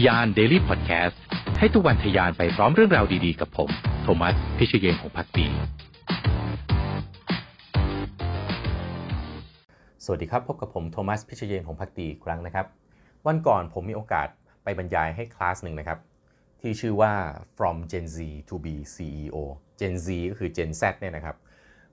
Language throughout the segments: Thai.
ทยาน Daily Podcast ให้ทุกวันทยานไปพร้อมเรื่องราวดีๆกับผม โทมัส พิชเยงของพักดีสวัสดีครับ พบกับผม โทมัส พิชเยงของพักดีครั้งนะครับ วันก่อนผมมีโอกาสไปบรรยายให้คลาสหนึ่งนะครับ ที่ชื่อว่า From Gen Z to be CEO Gen Z ก็คือ Gen Z เนี่ยนะครับ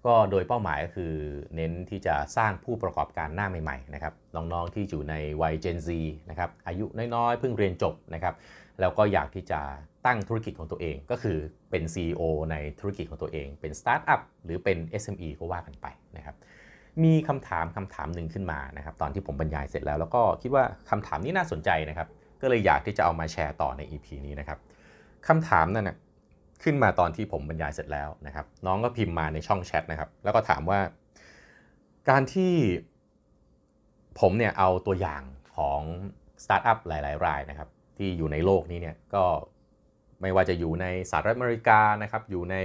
ก็โดยเป้าหมายก็คือเน้นที่จะสร้างผู้ประกอบการหน้าใหม่ๆนะครับน้องๆที่อยู่ในวัย Gen Z นะครับอายุน้อยๆ เพิ่งเรียนจบนะครับแล้วก็อยากที่จะตั้งธุรกิจของตัวเอง ก็คือเป็น CEO ในธุรกิจของตัวเอง เป็นสตาร์ทอัพหรือเป็น SME ก็ว่ากันไปนะครับมีคำถามคำถามหนึ่งขึ้นมานะครับตอนที่ผมบรรยายเสร็จแล้วแล้วก็คิดว่าคำถามนี้น่าสนใจนะครับ ก็เลยอยากที่จะเอามาแชร์ต่อใน EP นี้นะครับคำถามนั้นนะขึ้นมาตอนที่ผมบรรยายเสร็จแล้วนะครับ น้องก็พิมพ์มาในช่องแชทนะครับ แล้วก็ถามว่าการที่ผมเนี่ยเอาตัวอย่างของสตาร์ทอัพหลาย ๆรายนะครับที่อยู่ในโลกนี้เนี่ยก็ไม่ว่าจะอยู่ในสหรัฐอเมริกานะครับอยู่ใน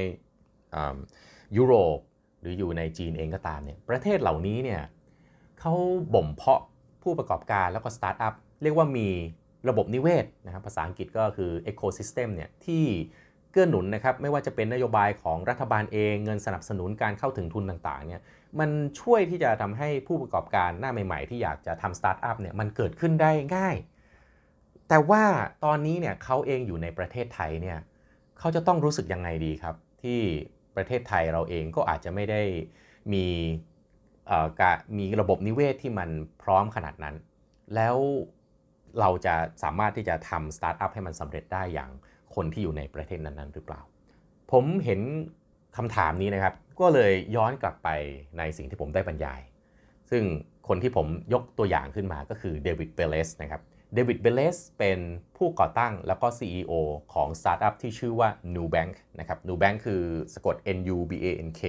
ยุโรป หรืออยู่ในจีนเองก็ตามเนี่ยประเทศเหล่านี้เนี่ยเขาบ่มเพาะผู้ประกอบการแล้วก็สตาร์ทอัพเรียกว่ามีระบบนิเวศนะครับภาษาอังกฤษก็คือ ecosystem เนี่ยที่กื้อหนุนนะครับ ไม่ว่าจะเป็นนโยบายของรัฐบาลเอง เงินสนับสนุนการเข้าถึงทุนต่างๆเนี่ยมันช่วยที่จะทำให้ผู้ประกอบการหน้าใหม่ๆ ที่อยากจะทำสตาร์ทอัพเนี่ยมันเกิดขึ้นได้ง่าย แต่ว่าตอนนี้เนี่ยเขาเองอยู่ในประเทศไทยเนี่ยเขาจะต้องรู้สึกยังไงดีครับ ที่ประเทศไทยเราเองก็อาจจะไม่ได้มีมีระบบนิเวศที่มันพร้อมขนาดนั้น แล้วเราจะสามารถที่จะทำสตาร์ทอัพให้มันสำเร็จได้อย่างคนที่อยู่ในประเทศนั้น ๆ หรือเปล่า ผมเห็นคำถามนี้นะครับ ก็เลยย้อนกลับไปในสิ่งที่ผมได้บรรยาย ซึ่งคนที่ผมยกตัวอย่างขึ้นมาก็คือเดวิดเบลเลสนะครับ เดวิดเบลเลสเป็นผู้ก่อตั้งแล้วก็ CEO ของสตาร์ทอัพที่ชื่อว่า Nubank นะครับ Nubank คือสะกด N U B A N K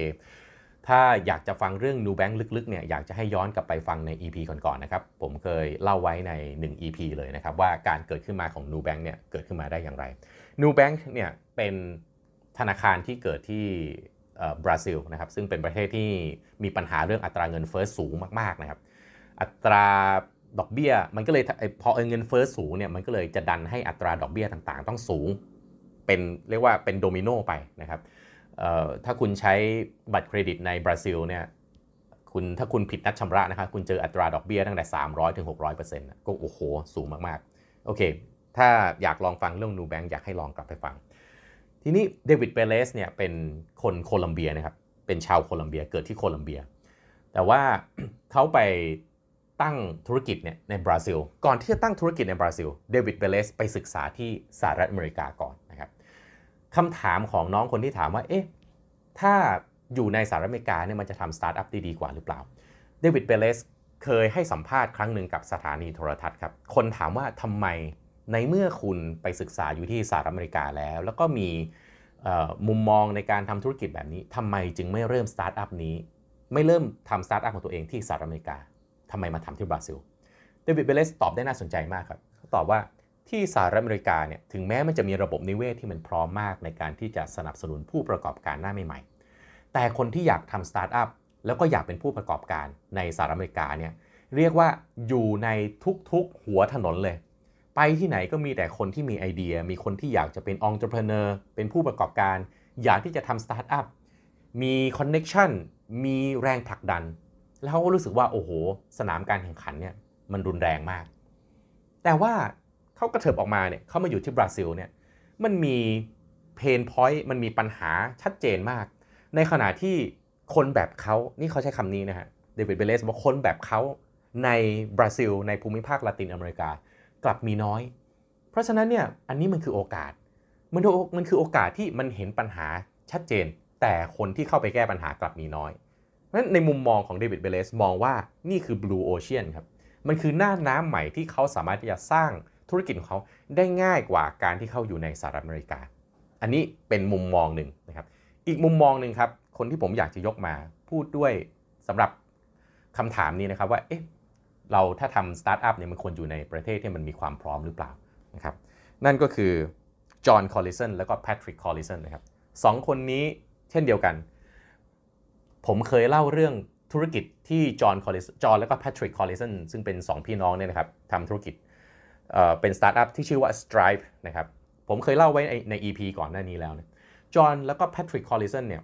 ถ้าอยากจะฟังเรื่อง Nubank ลึกๆเนี่ย อยากจะให้ย้อนกลับไปฟังใน EP ก่อนๆนะครับ ผมเคยเล่าไว้ใน 1 EP เลยนะครับว่าการเกิดขึ้นมาของ Nubank เนี่ยเกิดขึ้นมาได้อย่างไร n ู w b ง n k เนี่ยเป็นธนาคารที่เกิดที่บราซิลนะครับซึ่งเป็นประเทศที่มีปัญหาเรื่องอัตราเงินเฟ้อสูงมาก ๆนะครับ อัตราดอกเบีย้ยมันก็เลยพอเงินเฟ้อสูงเนี่ยมันก็เลยจะดันให้อัตราดอกเบีย้ยต่างๆต้องสูงเป็นเรียกว่าเป็นโดมิโนไปนะครับถ้าคุณใช้บัตรเครดิตในบราซิลเนี่ยคุณถ้าคุณผิดนัดชำระนะครับคุณเจออัตราดอกเบีย้ยตั้งแต่ 3 0 0ร้อถึงหกร้อยเปอร์เซ็นต์ก็โอ้โหสูงมากๆโอเคถ้าอยากลองฟังเรื่องนูแบงค์อยากให้ลองกลับไปฟัง ทีนี้เดวิดเปเรสเนี่ยเป็นคนโคลัมเบียนะครับ เป็นชาวโคลัมเบียเกิดที่โคลัมเบีย แต่ว่าเขาไปตั้งธุรกิจเนี่ยในบราซิล ก่อนที่จะตั้งธุรกิจในบราซิลเดวิดเปเรสไปศึกษาที่สหรัฐอเมริกาก่อนนะครับคำถามของน้องคนที่ถามว่า เอ๊ะ ถ้าอยู่ในสหรัฐอเมริกาเนี่ยมันจะทำสตาร์ทอัพดีดีกว่าหรือเปล่า เดวิดเปเรสเคยให้สัมภาษณ์ครั้งหนึ่งกับสถานีโทรทัศน์ครับ คนถามว่าทำไมในเมื่อคุณไปศึกษาอยู่ที่สหรัฐอเมริกาแล้ว แล้วก็มีมุมมองในการทำธุรกิจแบบนี้ ทำไมจึงไม่เริ่มสตาร์ทอัพนี้ ไม่เริ่มทำสตาร์ทอัพของตัวเองที่สหรัฐอเมริกา ทำไมมาทำที่บราซิลเดวิดเบลลสตอบได้น่าสนใจมากครับเขาตอบว่าที่สหรัฐอเมริกาเนี่ยถึงแม้มันจะมีระบบนิเวศ ที่มันพร้อมมากในการที่จะสนับสนุนผู้ประกอบการหน้าใหม่ๆแต่คนที่อยากทำสตาร์ทอัพแล้วก็อยากเป็นผู้ประกอบการในสหรัฐอเมริกาเนี่ยเรียกว่าอยู่ในทุก ๆหัวถนนเลยไปที่ไหนก็มีแต่คนที่มีไอเดีย มีคนที่อยากจะเป็นองค์ประกอบเป็นผู้ประกอบการ อยากที่จะทำสตาร์ทอัพ มีคอนเน็ชันมีแรงผลักดัน แล้วเขาก็รู้สึกว่าโอ้โห สนามการแข่งขันเนี่ยมันรุนแรงมาก แต่ว่าเขากระเถิบออกมาเนี่ย เขามาอยู่ที่บราซิลเนี่ย มันมีเพนพอยต์ มันมีปัญหาชัดเจนมาก ในขณะที่คนแบบเขา นี่เขาใช้คำนี้นะฮะ เดวิดเบเลสบอกคนแบบเขาในบราซิลในภูมิภาคละตินอเมริกากลับมีน้อย เพราะฉะนั้นเนี่ยอันนี้มันคือโอกาสมันมันคือโอกาสที่มันเห็นปัญหาชัดเจน แต่คนที่เข้าไปแก้ปัญหากลับมีน้อยนั้นในมุมมองของเดวิดเบลสมองว่านี่คือบลูโอเชียนครับ มันคือหน้าน้ำใหม่ที่เขาสามารถที่จะสร้างธุรกิจของเขาได้ง่ายกว่าการที่เขาอยู่ในสหรัฐอเมริกา อันนี้เป็นมุมมองหนึ่งนะครับ อีกมุมมองหนึ่งครับคนที่ผมอยากจะยกมาพูดด้วยสำหรับคำถามนี้นะครับว่าเอ๊ะเราถ้าทำสตาร์ทอัพเนี่ยมันควรอยู่ในประเทศที่มันมีความพร้อมหรือเปล่านะครับนั่นก็คือจอห์น คอลลิสันแล้วก็แพทริกคอลลิสันนะครับสองคนนี้เช่นเดียวกัน ผมเคยเล่าเรื่องธุรกิจที่จอห์นคอลลิสจอห์นแล้วก็แพทริกคอลลิสันซึ่งเป็น 2 พี่น้องเนี่ยนะครับทำธุรกิจเป็นสตาร์ทอัพที่ชื่อว่า Stripe นะครับ ผมเคยเล่าไว้ใน EP ก่อนหน้านี้แล้วนะจอห์นแล้วก็แพทริกคอลลิสันเนี่ย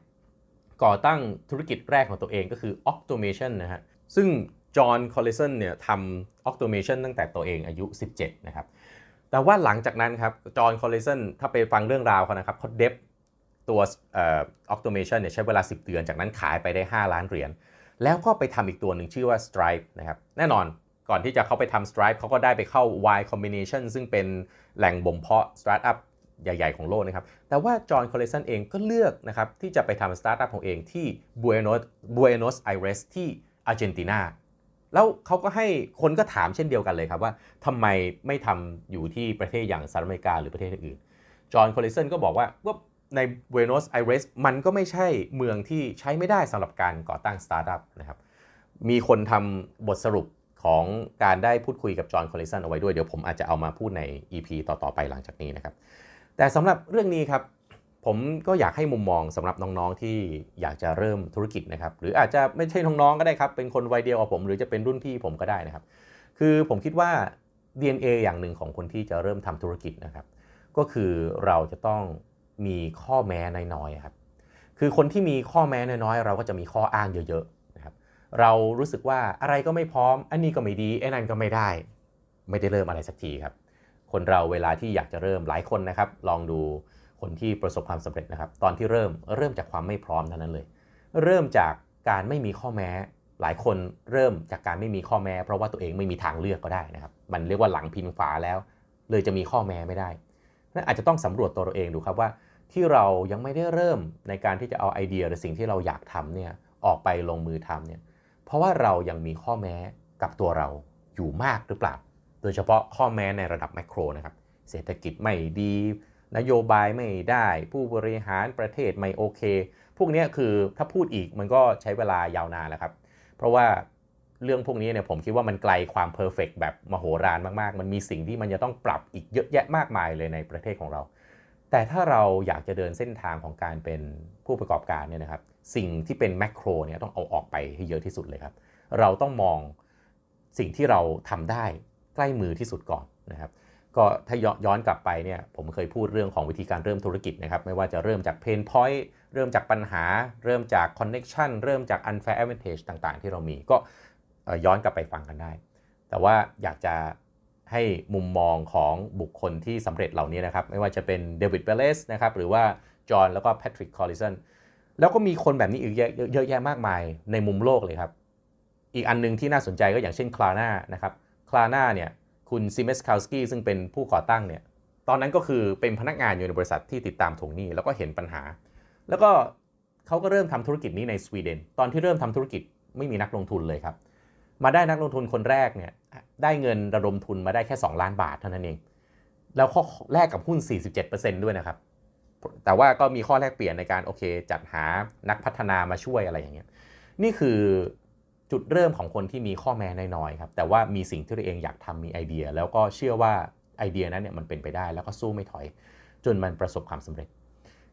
ก่อตั้งธุรกิจแรกของตัวเองก็คืออ c t o m a t i o n นะฮะซึ่งจอห์น คอลลิสันเนี่ยทำออกโตเมชันตั้งแต่ตัวเองอายุ 17 นะครับ แต่ว่าหลังจากนั้นครับจอห์น คอลลิสันถ้าไปฟังเรื่องราวเขานะครับเขาเดบตัวออกโตเมชันเนี่ยใช้เวลา 10เดือนจากนั้นขายไปได้ 5 ล้านเหรียญแล้วก็ไปทำอีกตัวหนึ่งชื่อว่า Stripe นะครับ แน่นอนก่อนที่จะเขาไปทำ Stripe เขาก็ได้ไปเข้า Y Combination ซึ่งเป็นแหล่งบ่มเพาะาร์ทอัพใหญ่ ๆ ของโลกนะครับ แต่ว่าจอห์น คอลเลสันเองก็เลือกนะครับที่จะไปทำสตาร์ทอัพของเองที่บูเอโนสบูเอโนสไอเรสที่อาร์เจนตินาแล้วเขาก็ให้คนก็ถามเช่นเดียวกันเลยครับว่าทำไมไม่ทำอยู่ที่ประเทศอย่างสหรัฐอเมริกาหรือประเทศอื่นจอห์น คอลเลสันก็บอกว่าว่าในเวโนสไอเรสมันก็ไม่ใช่เมืองที่ใช้ไม่ได้สำหรับการก่อตั้งสตาร์ทอัพนะครับ มีคนทำบทสรุปของการได้พูดคุยกับจอห์น คอลเลสันเอาไว้ด้วยเดี๋ยวผมอาจจะเอามาพูดใน EP ต่อๆไปหลังจากนี้นะครับ แต่สำหรับเรื่องนี้ครับผมก็อยากให้มุมมองสำหรับน้องๆที่อยากจะเริ่มธุรกิจนะครับ หรืออาจจะไม่ใช่น้องๆก็ได้ครับ เป็นคนวัยเดียวกับผมหรือจะเป็นรุ่นพี่ผมก็ได้นะครับ คือผมคิดว่า DNA อย่างหนึ่งของคนที่จะเริ่มทำธุรกิจนะครับ ก็คือเราจะต้องมีข้อแม้น้อยๆครับ คือคนที่มีข้อแม้น้อยๆเราก็จะมีข้ออ้างเยอะๆนะครับเรารู้สึกว่าอะไรก็ไม่พร้อมอันนี้ก็ไม่ดีไอ้นั่นก็ไม่ได้ไม่ได้เริ่มอะไรสักทีครับ คนเราเวลาที่อยากจะเริ่มหลายคนนะครับ ลองดูคนที่ประสบความสำเร็จนะครับตอนที่เริ่มเริ่มจากความไม่พร้อมเท่านั้นเลย เริ่มจากการไม่มีข้อแม้ หลายคนเริ่มจากการไม่มีข้อแม้ เพราะว่าตัวเองไม่มีทางเลือกก็ได้นะครับมันเรียกว่าหลังพิงฝาแล้ว เลยจะมีข้อแม้ไม่ได้นั่นอาจจะต้องสำรวจตัวเราเองดูครับว่า ที่เรายังไม่ได้เริ่มในการที่จะเอาไอเดีย หรือสิ่งที่เราอยากทำเนี่ยออกไปลงมือทำเนี่ยเพราะว่าเรายังมีข้อแม้กับตัวเราอยู่มากหรือเปล่าโดยเฉพาะข้อแม้ในระดับแมกโรนะครับเศรษฐกิจไม่ดีนโยบายไม่ได้ผู้บริหารประเทศไม่โอเค พวกนี้คือถ้าพูดอีกมันก็ใช้เวลายาวนานแล้วครับ เพราะว่าเรื่องพวกนี้เนี่ยผมคิดว่ามันไกลความเพอร์เฟกแบบมโหฬารมากๆ มันมีสิ่งที่มันจะต้องปรับอีกเยอะแยะมากมายเลยในประเทศของเรา แต่ถ้าเราอยากจะเดินเส้นทางของการเป็นผู้ประกอบการเนี่ยนะครับ สิ่งที่เป็นแมกโครเนี่ยต้องเอาออกไปให้เยอะที่สุดเลยครับ เราต้องมองสิ่งที่เราทำได้ใกล้มือที่สุดก่อนนะครับก็ถ้าย้อนกลับไปเนี่ยผมเคยพูดเรื่องของวิธีการเริ่มธุรกิจนะครับ ไม่ว่าจะเริ่มจากเพนพอยต์เริ่มจากปัญหาเริ่มจากคอนเน็ชันเริ่มจาก unfair advantage ต่างๆ ที่เรามีก็ย้อนกลับไปฟังกันได้ แต่ว่าอยากจะให้มุมมองของบุคคลที่สำเร็จเหล่านี้นะครับ ไม่ว่าจะเป็นเดวิดเบลเลสนะครับ หรือว่าจอห์นแล้วก็แพทริกคอลลิสันแล้วก็มีคนแบบนี้อีกเยอะแยะมากมายในมุมโลกเลยครับ อีกอันนึงที่น่าสนใจก็อย่างเช่นคลาน่านะครับคลาน่าเนี่ยคุณซิเมสคาวสกี้ซึ่งเป็นผู้ก่อตั้งเนี่ย ตอนนั้นก็คือเป็นพนักงานอยู่ในบริษัทที่ติดตามทวงหนี้แล้วก็เห็นปัญหา แล้วก็เขาก็เริ่มทำธุรกิจนี้ในสวีเดน ตอนที่เริ่มทำธุรกิจไม่มีนักลงทุนเลยครับ มาได้นักลงทุนคนแรกเนี่ย ได้เงินระดมทุนมาได้แค่ 2 ล้านบาทเท่านั้นเอง แล้วข้อแลกกับหุ้น 47%ด้วยนะครับ แต่ว่าก็มีข้อแลกเปลี่ยนในการโอเค จัดหานักพัฒนามาช่วยอะไรอย่างเงี้ยนี่คือจุดเริ่มของคนที่มีข้อแม้น้อยๆครับ แต่ว่ามีสิ่งที่ตัวเองอยากทำมีไอเดีย แล้วก็เชื่อว่าไอเดียนั้นเนี่ยมันเป็นไปได้ แล้วก็สู้ไม่ถอย จนมันประสบความสำเร็จ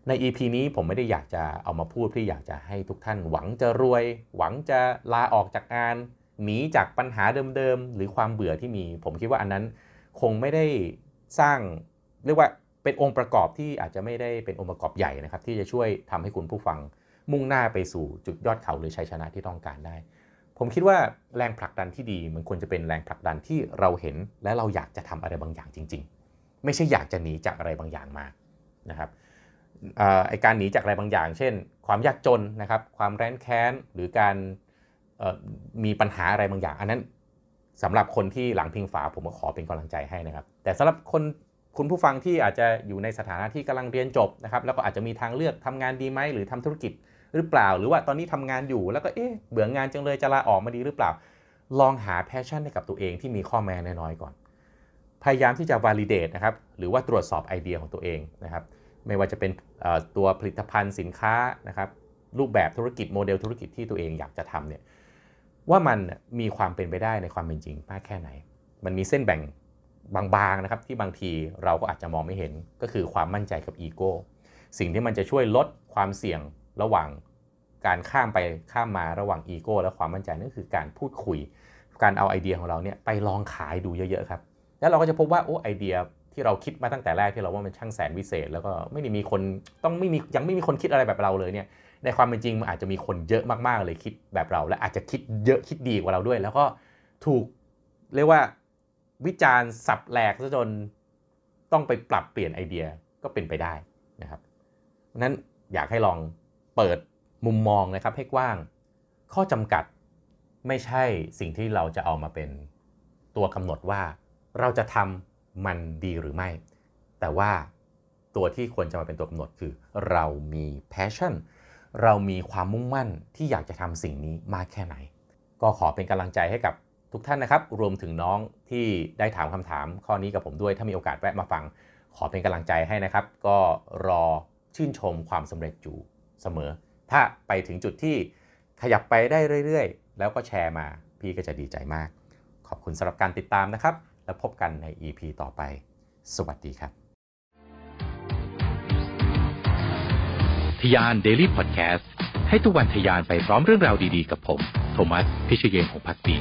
ใน EP นี้ผมไม่ได้อยากจะเอามาพูดที่อยากจะให้ทุกท่าน หวังจะรวย หวังจะลาออกจากงาน หนีจากปัญหาเดิมๆ หรือความเบื่อที่มี ผมคิดว่าอันนั้น คงไม่ได้สร้าง เรียกว่าเป็นองค์ประกอบที่อาจจะไม่ได้เป็นองค์ประกอบใหญ่นะครับ ที่จะช่วยทำให้คุณผู้ฟังมุ่งหน้าไปสู่จุดยอดเขาหรือชัยชนะที่ต้องการได้ผมคิดว่าแรงผลักดันที่ดีมันควรจะเป็นแรงผลักดันที่เราเห็นและเราอยากจะทำอะไรบางอย่างจริงๆ ไม่ใช่อยากจะหนีจากอะไรบางอย่างมานะครับไอการหนีจากอะไรบางอย่าง เช่นความยากจนนะครับความแร้นแค้น หรือการมีปัญหาอะไรบางอย่างอันนั้นสำหรับคนที่หลังพิงฝาผมก็ขอเป็นกำลังใจให้นะครับ แต่สำหรับคนคุณผู้ฟังที่อาจจะอยู่ในสถานะที่กำลังเรียนจบนะครับแล้วก็อาจจะมีทางเลือกทำงานดีไหมหรือทำธุรกิจหรือเปล่า หรือว่าตอนนี้ทำงานอยู่ แล้วก็ เอ๊ะ เบื่องานจังเลย จะลาออกมาดีหรือเปล่า ลองหาแพชชั่นให้กับตัวเองที่มีข้อแม้น้อยๆก่อน พยายามที่จะวอลิเดตนะครับ หรือว่าตรวจสอบไอเดียของตัวเองนะครับ ไม่ว่าจะเป็นตัวผลิตภัณฑ์สินค้านะครับ รูปแบบธุรกิจโมเดลธุรกิจที่ตัวเองอยากจะทำเนี่ย ว่ามันมีความเป็นไปได้ในความเป็นจริง มากแค่ไหน มันมีเส้นแบ่งบางๆนะครับ ที่บางทีเราก็อาจจะมองไม่เห็น ก็คือความมั่นใจกับอีโก้สิ่งที่มันจะช่วยลดความเสี่ยงระหว่างการข้ามไปข้ามมาระหว่างอีโก้และความมั่นใจนั่นคือการพูดคุย การเอาไอเดียของเราเนี่ยไปลองขายดูเยอะๆครับ แล้วเราก็จะพบว่าโอ้ไอเดียที่เราคิดมาตั้งแต่แรกที่เราว่ามันช่างแสนวิเศษแล้วก็ไม่ได้มีคนต้องไม่มียังไม่มีคนคิดอะไรแบบเราเลยเนี่ย ในความเป็นจริงมันอาจจะมีคนเยอะมากๆเลยคิดแบบเรา และอาจจะคิดเยอะคิดดีกว่าเราด้วย แล้วก็ถูกเรียกว่าวิจารณ์สับแหลกซะจนต้องไปปรับเปลี่ยนไอเดียก็เป็นไปได้นะครับนั้นอยากให้ลองเปิดมุมมองนะครับให้กว้าง ข้อจำกัดไม่ใช่สิ่งที่เราจะเอามาเป็นตัวกำหนดว่า เราจะทำมันดีหรือไม่ แต่ว่าตัวที่ควรจะมาเป็นตัวกำหนดคือเรามี passion เรามีความมุ่งมั่นที่อยากจะทำสิ่งนี้มากแค่ไหน ก็ขอเป็นกำลังใจให้กับทุกท่านนะครับ รวมถึงน้องที่ได้ถามคำถาม ข้อนี้กับผมด้วยถ้ามีโอกาสแวะมาฟัง ขอเป็นกำลังใจให้นะครับ ก็รอชื่นชมความสำเร็จอยู่เสมอ ถ้าไปถึงจุดที่ขยับไปได้เรื่อยๆ แล้วก็แชร์มา พี่ก็จะดีใจมาก ขอบคุณสำหรับการติดตามนะครับ แล้วพบกันใน EP ต่อไป สวัสดีครับทยาน Daily Podcast ให้ทุกวันทยานไปพร้อมเรื่องราวดี ๆ กับผม โทมัส พิชเยนของพักดี